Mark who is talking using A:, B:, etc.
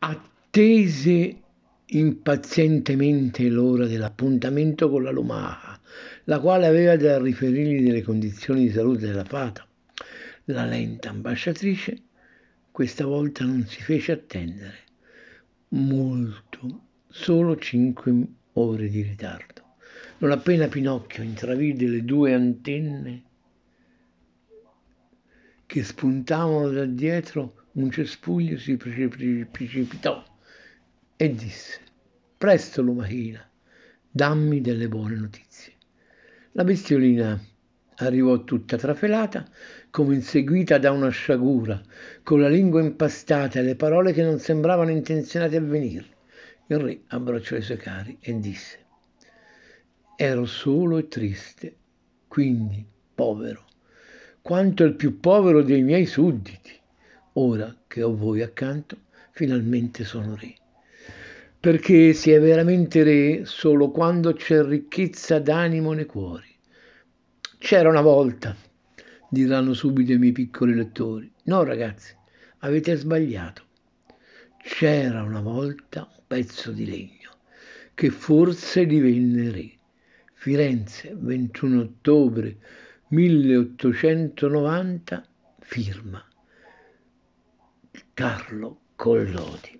A: attese impazientemente l'ora dell'appuntamento con la Lomaca, la quale aveva da riferirgli delle condizioni di salute della fata. La lenta ambasciatrice questa volta non si fece attendere molto, solo cinque ore di ritardo. Non appena Pinocchio intravide le due antenne che spuntavano da dietro un cespuglio si precipitò e disse presto lumachina dammi delle buone notizie la bestiolina arrivò tutta trafelata come inseguita da una sciagura con la lingua impastata e le parole che non sembravano intenzionate a venire il re abbracciò i suoi cari e disse ero solo e triste quindi povero quanto il più povero dei miei sudditi. Ora che ho voi accanto, finalmente sono re. Perché si è veramente re solo quando c'è ricchezza d'animo nei cuori. C'era una volta, diranno subito i miei piccoli lettori. No, ragazzi, avete sbagliato. C'era una volta un pezzo di legno che forse divenne re. Firenze, 21 ottobre 1890 firma Carlo Collodi.